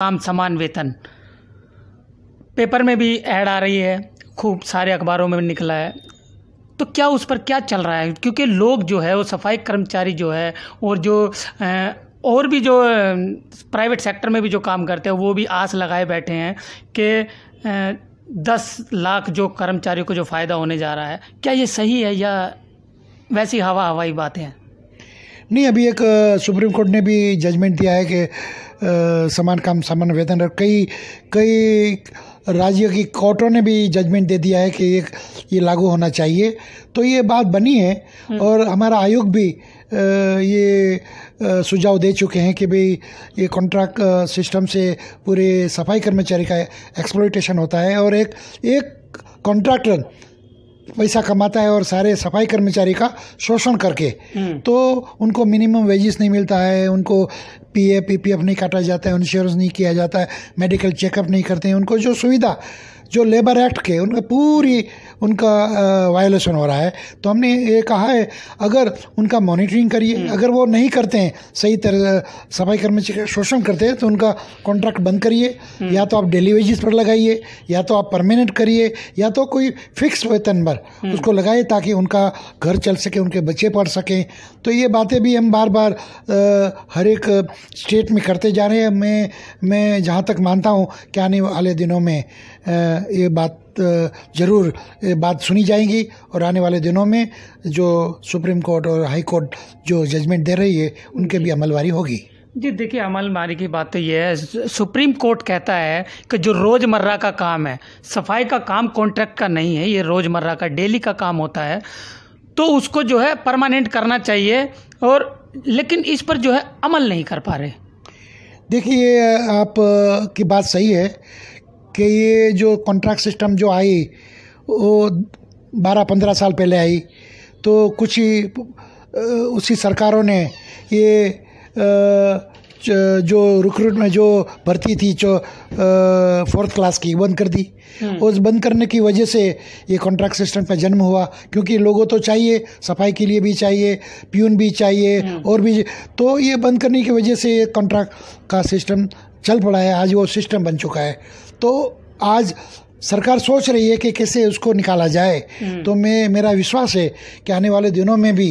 काम समान वेतन पेपर में भी ऐड आ रही है खूब सारे अखबारों में निकला है तो क्या उस पर क्या चल रहा है क्योंकि लोग जो है वो सफाई कर्मचारी जो है और जो और भी जो प्राइवेट सेक्टर में भी जो काम करते हैं वो भी आस लगाए बैठे हैं कि दस लाख जो कर्मचारियों को जो फ़ायदा होने जा रहा है क्या ये सही है या वैसी हवा हवाई बातें हैं नहीं अभी एक सुप्रीम कोर्ट ने भी जजमेंट दिया है कि समान काम समान वेतन और कई कई राज्य की कोर्टों ने भी जजमेंट दे दिया है कि ये ये लागू होना चाहिए तो ये बात बनी है हम्म। और हमारा आयोग भी ये सुझाव दे चुके हैं कि भाई ये कॉन्ट्रैक्ट सिस्टम से पूरे सफाई कर्मचारी का एक्सप्लोइटेशन होता है और एक एक कॉन्ट्रैक्टर पैसा कमाता है और सारे सफाई कर्मचारी का शोषण करके हम्म। तो उनको मिनिमम वेजेस नहीं मिलता है उनको पी पीपीएफ नहीं काटा जाता है इंश्योरेंस नहीं किया जाता है मेडिकल चेकअप नहीं करते हैं उनको जो सुविधा जो लेबर एक्ट के उनका पूरी उनका वायोलेशन हो रहा है तो हमने ये कहा है अगर उनका मॉनिटरिंग करिए हम्म। अगर वो नहीं करते हैं सही तरह सफाई कर्मचारी शोषण करते हैं तो उनका कॉन्ट्रैक्ट बंद करिए हम्म। या तो आप डेली वेजिस पर लगाइए या तो आप परमानेंट करिए या तो कोई फिक्स वेतन पर हम्म। उसको लगाए ताकि उनका घर चल सके उनके बच्चे पढ़ सकें तो ये बातें भी हम बार बार हर एक स्टेट में करते जा रहे हैं मैं मैं जहाँ तक मानता हूँ कि आने वाले दिनों में आ, ये बात ज़रूर ये बात सुनी जाएगी और आने वाले दिनों में जो सुप्रीम कोर्ट और हाई कोर्ट जो जजमेंट दे रही है उनके भी अमलवारी होगी जी देखिए अमल मारी की बात तो यह है सुप्रीम कोर्ट कहता है कि जो रोज़मर्रा का काम है सफाई का काम कॉन्ट्रैक्ट का नहीं है ये रोज़मर्रा का डेली का काम होता है तो उसको जो है परमानेंट करना चाहिए और लेकिन इस पर जो है अमल नहीं कर पा रहे देखिए आप की बात सही है कि ये जो कॉन्ट्रैक्ट सिस्टम जो आई वो बारह पंद्रह साल पहले आई तो कुछ ही उसी सरकारों ने ये जो रिक्रूट में जो भर्ती थी जो फोर्थ क्लास की बंद कर दी हम्म। उस बंद करने की वजह से ये कॉन्ट्रैक्ट सिस्टम का जन्म हुआ क्योंकि लोगों तो चाहिए सफाई के लिए भी चाहिए प्यून भी चाहिए हम्म। और भी तो ये बंद करने की वजह से ये कॉन्ट्रैक्ट का सिस्टम चल पड़ा है आज वो सिस्टम बन चुका है तो आज सरकार सोच रही है कि कैसे उसको निकाला जाए हम्म। तो मैं मेरा विश्वास है कि आने वाले दिनों में भी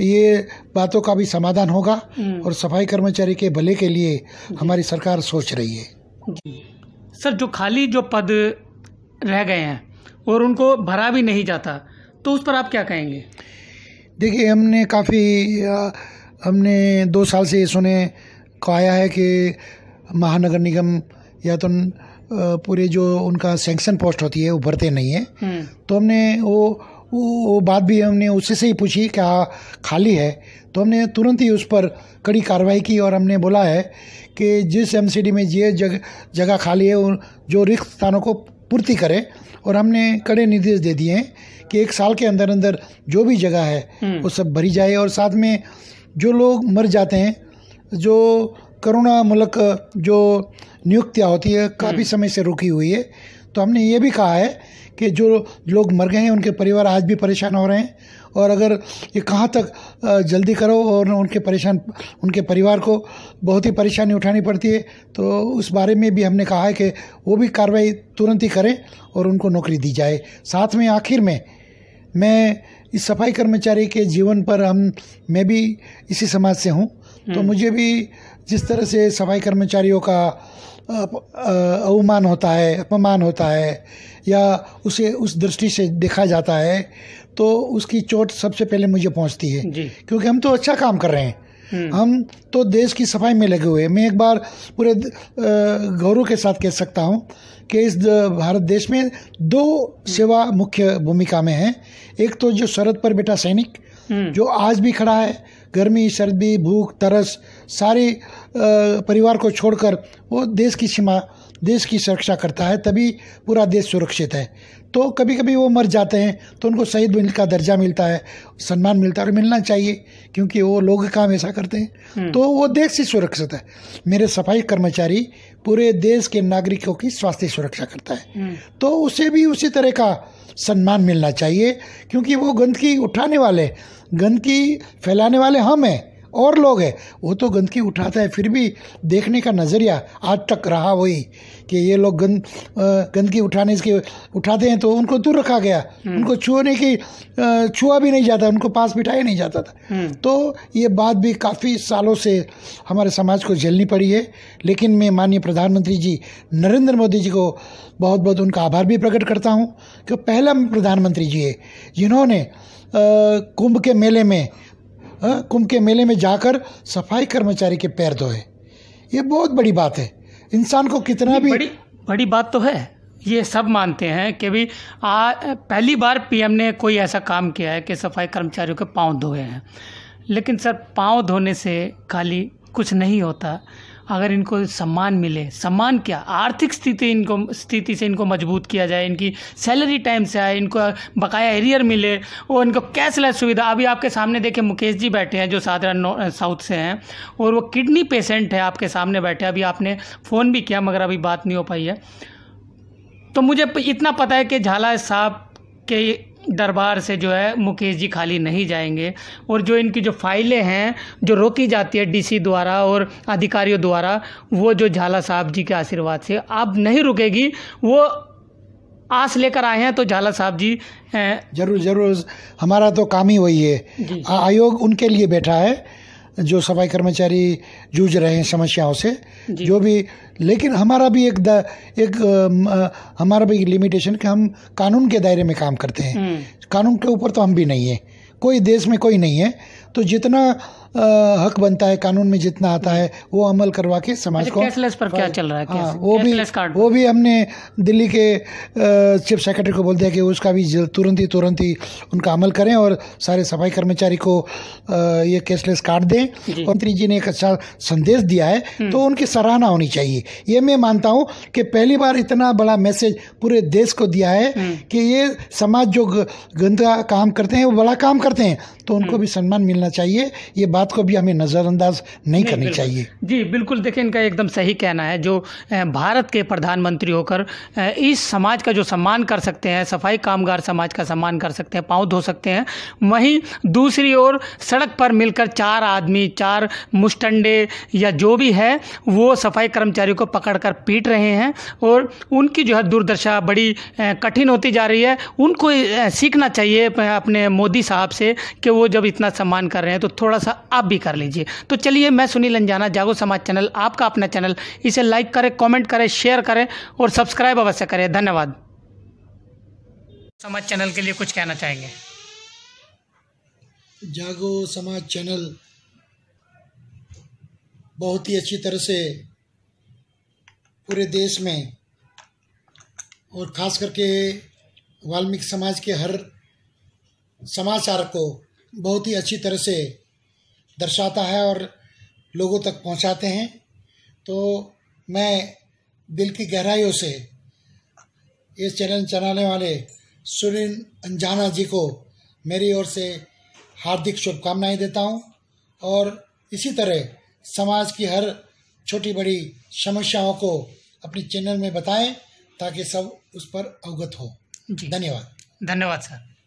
ये बातों का भी समाधान होगा हम्म। और सफाई कर्मचारी के भले के लिए हमारी सरकार सोच रही है सर जो खाली जो पद रह गए हैं और उनको भरा भी नहीं जाता तो उस पर आप क्या कहेंगे देखिए हमने काफ़ी हमने दो साल से सुने को आया है कि महानगर निगम या तो पूरे जो उनका सेंक्शन पोस्ट होती है वो भरते नहीं है हम्म। तो हमने वो वो बात भी हमने उससे से ही पूछी क्या हाँ, खाली है तो हमने तुरंत ही उस पर कड़ी कार्रवाई की और हमने बोला है कि जिस एमसीडी में ये जग, जगह खाली है जो रिक्त स्थानों को पूर्ति करे और हमने कड़े निर्देश दे दिए हैं कि एक साल के अंदर अंदर जो भी जगह है हम्म। वो सब भरी जाए और साथ में जो लोग मर जाते हैं जो करुणा मूलक जो नियुक्तियाँ होती है काफ़ी हम्म। समय से रुकी हुई है तो हमने ये भी कहा है कि जो लोग मर गए हैं उनके परिवार आज भी परेशान हो रहे हैं और अगर ये कहाँ तक जल्दी करो और उनके परेशान उनके परिवार को बहुत ही परेशानी उठानी पड़ती है तो उस बारे में भी हमने कहा है कि वो भी कार्रवाई तुरंत ही करें और उनको नौकरी दी जाए साथ में आखिर में मैं इस सफाई कर्मचारी के जीवन पर हम मैं भी इसी समाज से हूँ तो हम्म। मुझे भी जिस तरह से सफाई कर्मचारियों का अवमान होता है अपमान होता है या उसे उस दृष्टि से देखा जाता है तो उसकी चोट सबसे पहले मुझे पहुंचती है क्योंकि हम तो अच्छा काम कर रहे हैं हम्म। हम तो देश की सफाई में लगे हुए हैं मैं एक बार पूरे गौरव के साथ कह सकता हूँ कि इस भारत देश में दो सेवा मुख्य भूमिका में है एक तो जो सरहद पर बेटा सैनिक हम्म। जो आज भी खड़ा है गर्मी सर्दी भूख तरस सारे परिवार को छोड़कर वो देश की सीमा देश की सुरक्षा करता है तभी पूरा देश सुरक्षित है तो कभी कभी वो मर जाते हैं तो उनको शहीद मिल का दर्जा मिलता है सम्मान मिलता है और मिलना चाहिए क्योंकि वो लोग काम ऐसा करते हैं हम्म। तो वो देश ही सुरक्षित है मेरे सफाई कर्मचारी पूरे देश के नागरिकों की स्वास्थ्य सुरक्षा करता है हम्म। तो उसे भी उसी तरह का सम्मान मिलना चाहिए क्योंकि वो गंदगी उठाने वाले गंदगी फैलाने वाले हम हैं और लोग हैं वो तो गंदगी उठाता है फिर भी देखने का नज़रिया आज तक रहा वही कि ये लोग गंद गंदगी उठाने के उठाते हैं तो उनको दूर रखा गया हम्म। उनको छूने की छुआ भी नहीं जाता उनको पास बिठाया नहीं जाता था हम्म। तो ये बात भी काफ़ी सालों से हमारे समाज को झेलनी पड़ी है लेकिन मैं माननीय प्रधानमंत्री जी नरेंद्र मोदी जी को बहुत बहुत उनका आभार भी प्रकट करता हूँ कि पहला प्रधानमंत्री जी है जिन्होंने कुंभ के मेले में हाँ, कुंभ के मेले में जाकर सफाई कर्मचारी के पैर धोए ये बहुत बड़ी बात है इंसान को कितना भी बड़ी बड़ी बात तो है ये सब मानते हैं कि भी आ, पहली बार पीएम ने कोई ऐसा काम किया है कि सफाई कर्मचारियों के पाँव धोए हैं लेकिन सर पाँव धोने से खाली कुछ नहीं होता अगर इनको सम्मान मिले सम्मान क्या आर्थिक स्थिति इनको स्थिति से इनको मजबूत किया जाए इनकी सैलरी टाइम से आए इनको बकाया एरियर मिले और इनको कैशलेस सुविधा अभी आपके सामने देखे मुकेश जी बैठे हैं जो साधारण साउथ से हैं और वो किडनी पेशेंट है आपके सामने बैठे अभी आपने फ़ोन भी किया मगर अभी बात नहीं हो पाई है तो मुझे इतना पता है कि झाला साहब के दरबार से जो है मुकेश जी खाली नहीं जाएंगे और जो इनकी जो फाइलें हैं जो रोकी जाती है डीसी द्वारा और अधिकारियों द्वारा वो जो झाला साहब जी के आशीर्वाद से अब नहीं रुकेगी वो आस लेकर आए हैं तो झाला साहब जी जरूर जरूर हमारा तो काम ही वही है आयोग उनके लिए बैठा है जो सफाई कर्मचारी जूझ रहे हैं समस्याओं से जो भी लेकिन हमारा भी एक द, एक आ, हमारा भी लिमिटेशन कि हम कानून के दायरे में काम करते हैं हम्म। कानून के ऊपर तो हम भी नहीं है कोई देश में कोई नहीं है तो जितना हक बनता है कानून में जितना आता है वो अमल करवा के समाज अच्छा, को कैशलेस पर क्या हाँ, चल रहा है आ, हाँ, वो भी वो भी हमने दिल्ली के चीफ सेक्रेटरी को बोल दिया कि उसका भी तुरंत ही तुरंत ही उनका अमल करें और सारे सफाई कर्मचारी को आ, ये कैशलेस कार्ड दें मंत्री जी ने एक अच्छा संदेश दिया है हम्म। तो उनकी सराहना होनी चाहिए ये मैं मानता हूँ कि पहली बार इतना बड़ा मैसेज पूरे देश को दिया है हम्म। कि ये समाज जो गंदा काम करते हैं वो बड़ा काम करते हैं तो उनको हम्म। भी सम्मान मिलना चाहिए ये बात को भी हमें नज़रअंदाज नहीं करनी चाहिए जी बिल्कुल देखिए इनका एकदम सही कहना है जो भारत के प्रधानमंत्री होकर इस समाज का जो सम्मान कर सकते हैं सफाई कामगार समाज का सम्मान कर सकते हैं पाँव धो सकते हैं वहीं दूसरी ओर सड़क पर मिलकर चार आदमी चार मुस्टंडे या जो भी है वो सफाई कर्मचारियों को पकड़कर पीट रहे हैं और उनकी जो है दुर्दशा बड़ी कठिन होती जा रही है उनको सीखना चाहिए अपने मोदी साहब से कि वो जब इतना सम्मान कर रहे हैं तो थोड़ा सा आप भी कर लीजिए तो चलिए मैं सुनील अंजाना जागो समाज चैनल आपका अपना चैनल इसे लाइक करें कमेंट करें शेयर करें और सब्सक्राइब अवश्य करें धन्यवाद समाज चैनल के लिए कुछ कहना चाहेंगे जागो समाज चैनल बहुत ही अच्छी तरह से पूरे देश में और ख़ास करके वाल्मीकि समाज के हर समाचार को बहुत ही अच्छी तरह से दर्शाता है और लोगों तक पहुंचाते हैं तो मैं दिल की गहराइयों से ये चैनल चलाने वाले सुरिन अंजाना जी को मेरी ओर से हार्दिक शुभकामनाएं देता हूं और इसी तरह समाज की हर छोटी बड़ी समस्याओं को अपने चैनल में बताएं ताकि सब उस पर अवगत हो धन्यवाद धन्यवाद सर